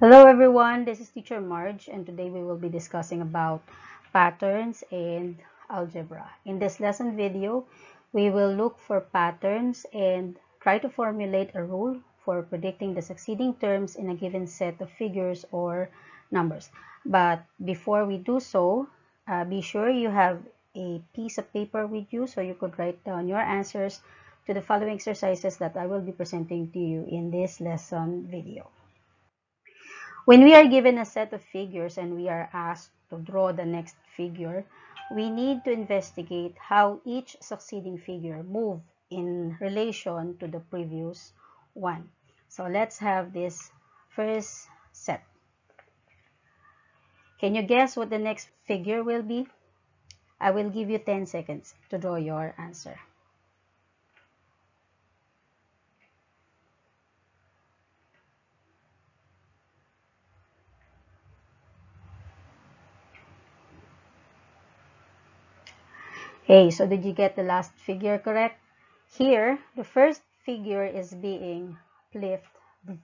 Hello everyone, this is teacher Marge and today we will be discussing about patterns and algebra. In this lesson video, we will look for patterns and try to formulate a rule for predicting the succeeding terms in a given set of figures or numbers. But before we do so, uh, be sure you have a piece of paper with you so you could write down your answers to the following exercises that I will be presenting to you in this lesson video. When we are given a set of figures and we are asked to draw the next figure, we need to investigate how each succeeding figure move in relation to the previous one. So let's have this first set. Can you guess what the next figure will be? I will give you 10 seconds to draw your answer. Okay, so did you get the last figure correct? Here, the first figure is being flipped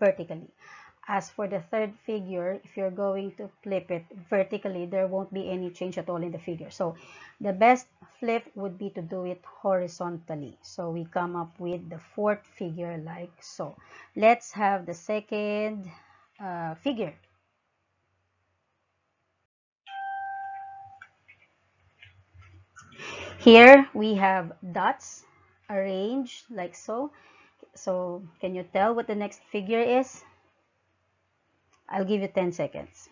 vertically. As for the third figure, if you're going to flip it vertically, there won't be any change at all in the figure. So the best flip would be to do it horizontally. So we come up with the fourth figure like so. Let's have the second uh, figure. Here we have dots arranged like so. So can you tell what the next figure is? I'll give you 10 seconds.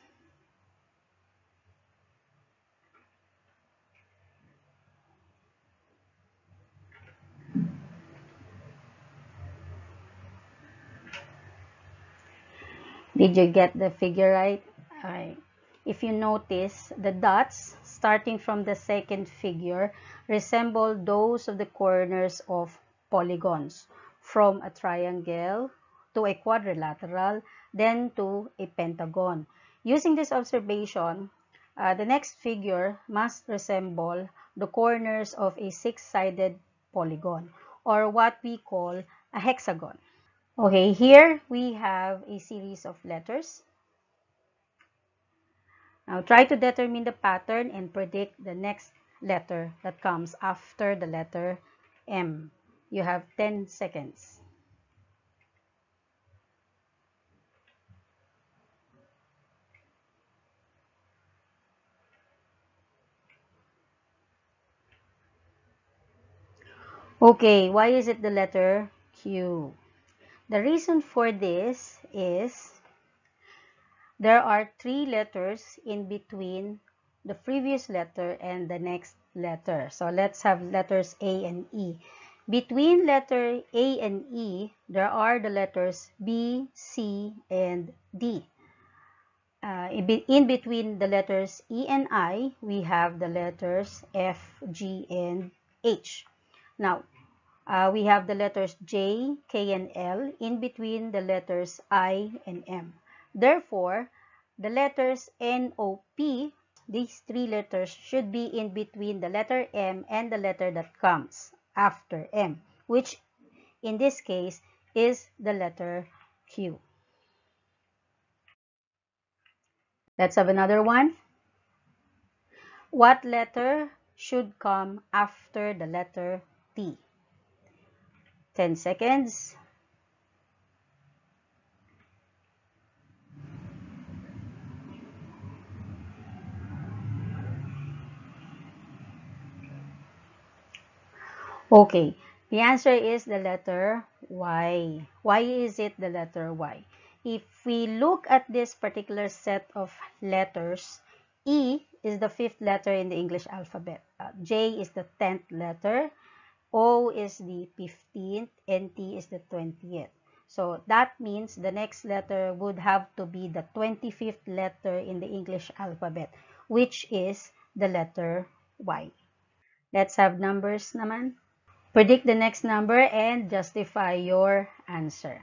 Did you get the figure right? All right if you notice, the dots starting from the second figure resemble those of the corners of polygons from a triangle to a quadrilateral, then to a pentagon. Using this observation, uh, the next figure must resemble the corners of a six-sided polygon or what we call a hexagon. Okay, here we have a series of letters now, try to determine the pattern and predict the next letter that comes after the letter M. You have 10 seconds. Okay, why is it the letter Q? The reason for this is there are three letters in between the previous letter and the next letter. So let's have letters A and E. Between letter A and E, there are the letters B, C, and D. Uh, in between the letters E and I, we have the letters F, G, and H. Now, uh, we have the letters J, K, and L in between the letters I and M. Therefore, the letters N, O, P, these three letters should be in between the letter M and the letter that comes after M, which in this case is the letter Q. Let's have another one. What letter should come after the letter T? 10 seconds. Okay, the answer is the letter Y. Why is it the letter Y? If we look at this particular set of letters, E is the fifth letter in the English alphabet. Uh, J is the tenth letter. O is the 15th and T is the 20th. So that means the next letter would have to be the 25th letter in the English alphabet, which is the letter Y. Let's have numbers naman. Predict the next number and justify your answer.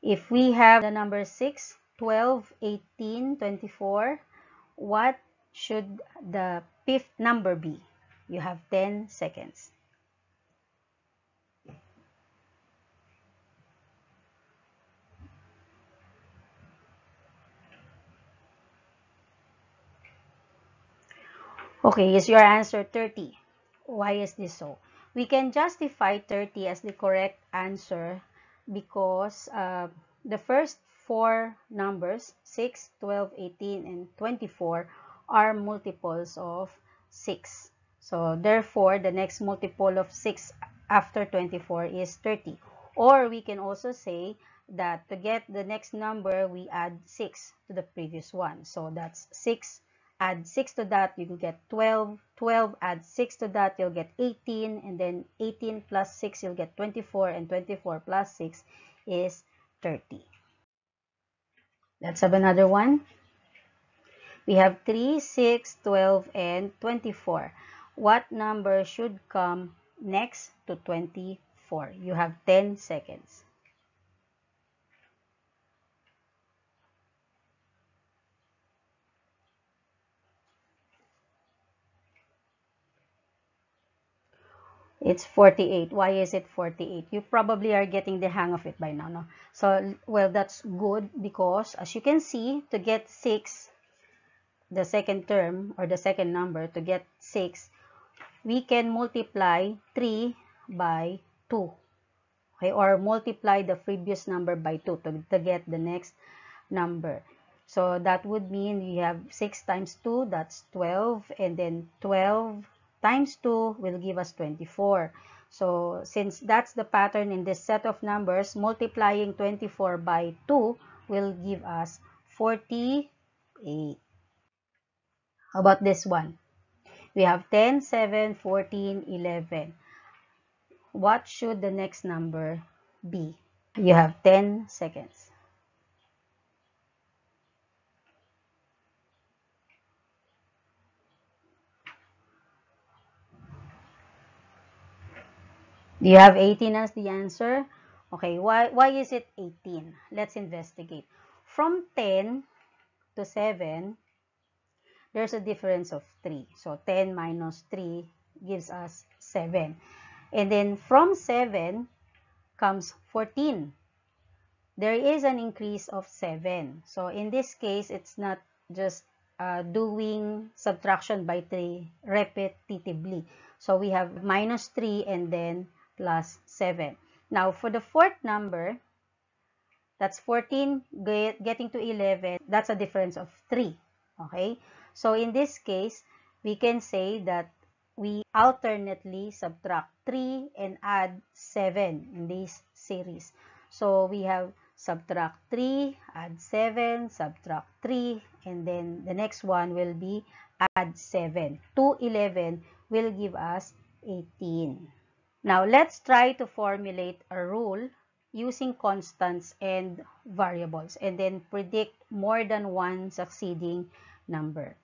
If we have the number 6, 12, 18, 24, what should the fifth number be? You have 10 seconds. Okay, is your answer 30? Why is this so? We can justify 30 as the correct answer because uh, the first four numbers, 6, 12, 18, and 24, are multiples of 6. So, therefore, the next multiple of 6 after 24 is 30. Or we can also say that to get the next number, we add 6 to the previous one. So, that's 6 add 6 to that, you will get 12. 12, add 6 to that, you'll get 18. And then 18 plus 6, you'll get 24. And 24 plus 6 is 30. Let's have another one. We have 3, 6, 12, and 24. What number should come next to 24? You have 10 seconds. it's 48. Why is it 48? You probably are getting the hang of it by now. No? So, well, that's good because as you can see, to get 6, the second term or the second number, to get 6, we can multiply 3 by 2. Okay, or multiply the previous number by 2 to, to get the next number. So that would mean we have 6 times 2, that's 12, and then 12 times 2 will give us 24. So since that's the pattern in this set of numbers, multiplying 24 by 2 will give us 48. How about this one? We have 10, 7, 14, 11. What should the next number be? You have 10 seconds. Do you have 18 as the answer? Okay, why, why is it 18? Let's investigate. From 10 to 7, there's a difference of 3. So, 10 minus 3 gives us 7. And then, from 7 comes 14. There is an increase of 7. So, in this case, it's not just uh, doing subtraction by 3 repetitively. So, we have minus 3 and then plus 7. Now, for the fourth number, that's 14 get, getting to 11. That's a difference of 3. Okay? So, in this case, we can say that we alternately subtract 3 and add 7 in this series. So, we have subtract 3, add 7, subtract 3, and then the next one will be add 7. 2, 11 will give us 18. Now, let's try to formulate a rule using constants and variables and then predict more than one succeeding number.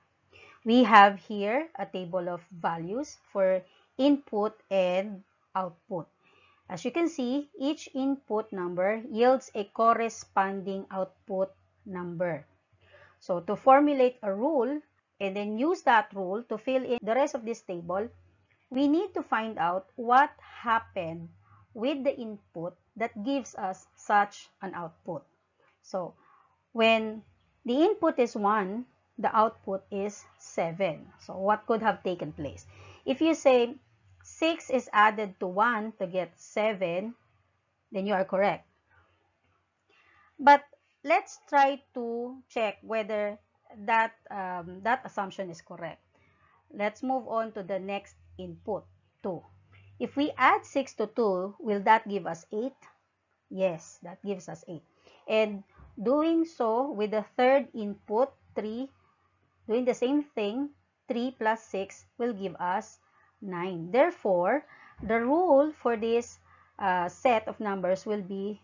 We have here a table of values for input and output. As you can see, each input number yields a corresponding output number. So to formulate a rule and then use that rule to fill in the rest of this table, we need to find out what happened with the input that gives us such an output. So, when the input is 1, the output is 7. So, what could have taken place? If you say 6 is added to 1 to get 7, then you are correct. But let's try to check whether that, um, that assumption is correct. Let's move on to the next input? 2. If we add 6 to 2, will that give us 8? Yes, that gives us 8. And doing so with the third input, 3, doing the same thing, 3 plus 6 will give us 9. Therefore, the rule for this uh, set of numbers will be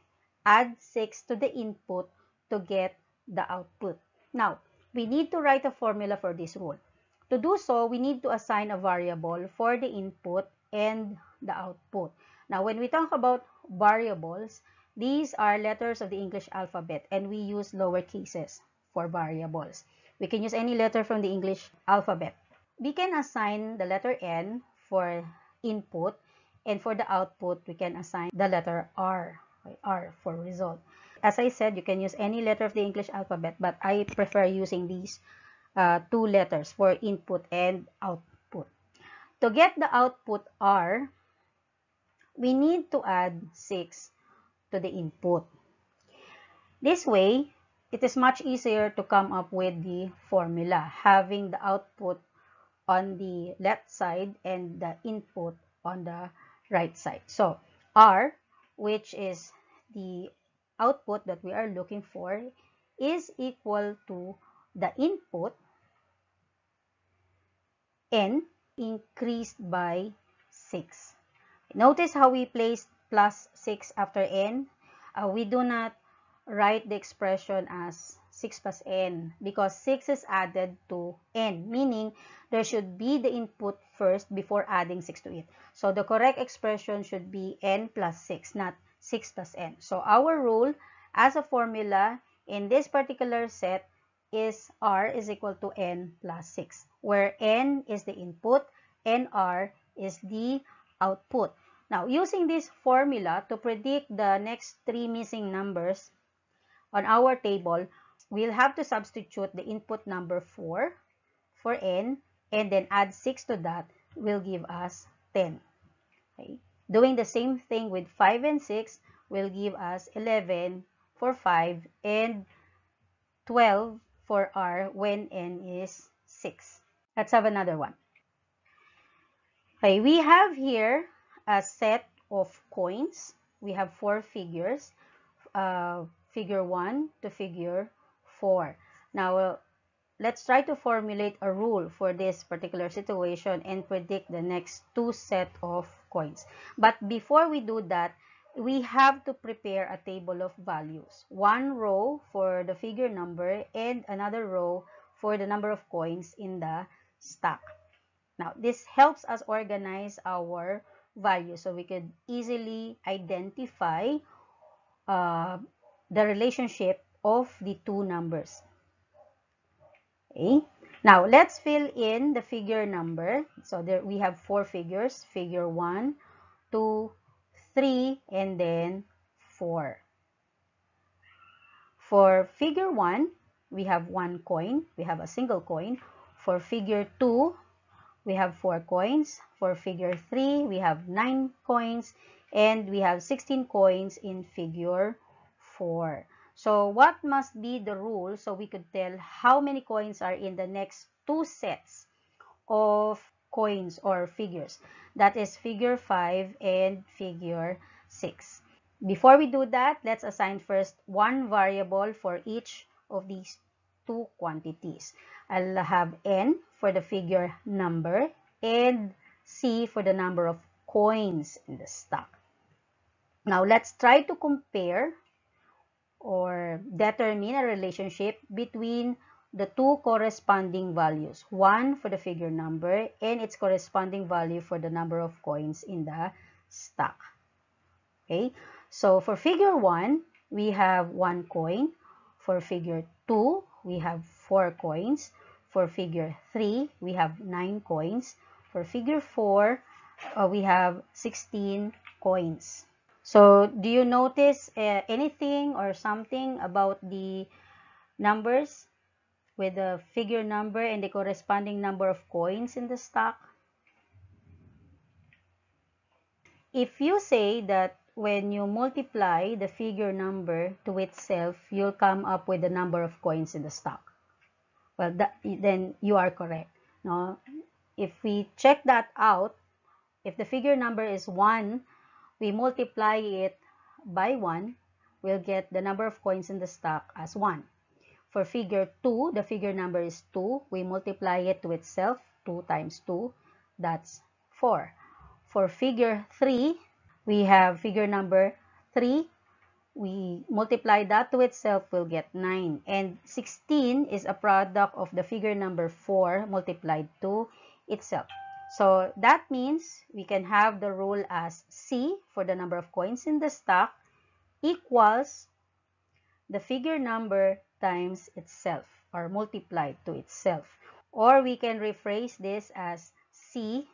add 6 to the input to get the output. Now, we need to write a formula for this rule. To do so, we need to assign a variable for the input and the output. Now, when we talk about variables, these are letters of the English alphabet and we use lower cases for variables. We can use any letter from the English alphabet. We can assign the letter N for input and for the output, we can assign the letter R, R for result. As I said, you can use any letter of the English alphabet but I prefer using these uh, two letters for input and output. To get the output R, we need to add 6 to the input. This way, it is much easier to come up with the formula, having the output on the left side and the input on the right side. So, R, which is the output that we are looking for, is equal to the input n increased by 6. Notice how we placed plus 6 after n. Uh, we do not write the expression as 6 plus n because 6 is added to n, meaning there should be the input first before adding 6 to it. So the correct expression should be n plus 6, not 6 plus n. So our rule as a formula in this particular set is R is equal to N plus 6, where N is the input and R is the output. Now, using this formula to predict the next three missing numbers on our table, we'll have to substitute the input number 4 for N and then add 6 to that will give us 10. Okay. Doing the same thing with 5 and 6 will give us 11 for 5 and 12 for R when N is 6. Let's have another one. Okay, we have here a set of coins. We have four figures, uh, figure 1 to figure 4. Now, uh, let's try to formulate a rule for this particular situation and predict the next two set of coins. But before we do that, we have to prepare a table of values. One row for the figure number and another row for the number of coins in the stack. Now, this helps us organize our values so we could easily identify uh, the relationship of the two numbers. Okay. Now, let's fill in the figure number. So, there we have four figures, figure 1, 2, 3, and then 4. For figure 1, we have one coin. We have a single coin. For figure 2, we have 4 coins. For figure 3, we have 9 coins. And we have 16 coins in figure 4. So what must be the rule so we could tell how many coins are in the next two sets of coins or figures. That is figure 5 and figure 6. Before we do that, let's assign first one variable for each of these two quantities. I'll have n for the figure number and c for the number of coins in the stock. Now, let's try to compare or determine a relationship between the two corresponding values, one for the figure number and its corresponding value for the number of coins in the stock. Okay, so for figure 1, we have 1 coin. For figure 2, we have 4 coins. For figure 3, we have 9 coins. For figure 4, uh, we have 16 coins. So, do you notice uh, anything or something about the numbers with the figure number and the corresponding number of coins in the stock. If you say that when you multiply the figure number to itself, you'll come up with the number of coins in the stock. Well, that, then you are correct. Now, If we check that out, if the figure number is 1, we multiply it by 1, we'll get the number of coins in the stock as 1. For figure 2, the figure number is 2. We multiply it to itself, 2 times 2, that's 4. For figure 3, we have figure number 3. We multiply that to itself, we'll get 9. And 16 is a product of the figure number 4 multiplied to itself. So that means we can have the rule as C for the number of coins in the stack equals the figure number times itself or multiplied to itself. Or we can rephrase this as C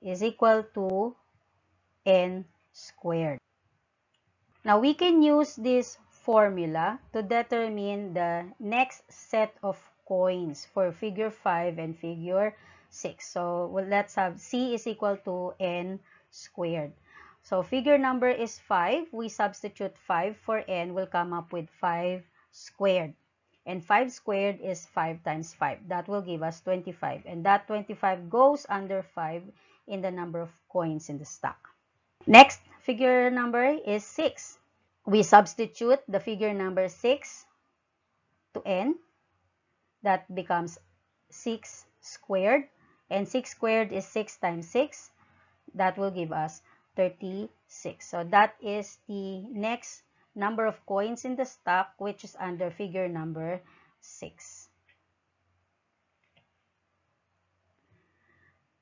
is equal to n squared. Now, we can use this formula to determine the next set of coins for figure 5 and figure 6. So, well, let's have C is equal to n squared. So figure number is 5. We substitute 5 for n. We'll come up with 5 squared. And 5 squared is 5 times 5. That will give us 25. And that 25 goes under 5 in the number of coins in the stock. Next figure number is 6. We substitute the figure number 6 to n. That becomes 6 squared. And 6 squared is 6 times 6. That will give us 36. So that is the next number of coins in the stock, which is under figure number 6.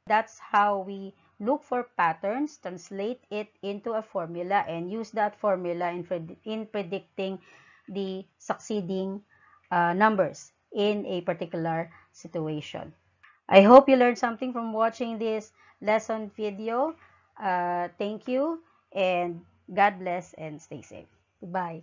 That's how we look for patterns, translate it into a formula, and use that formula in, pred in predicting the succeeding uh, numbers in a particular situation. I hope you learned something from watching this lesson video. Uh, thank you and God bless and stay safe. Goodbye.